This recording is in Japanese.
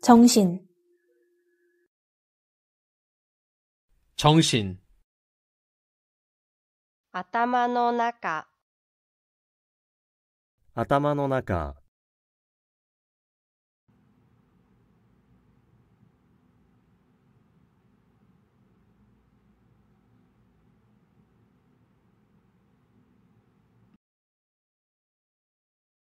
정신정신頭の中頭の中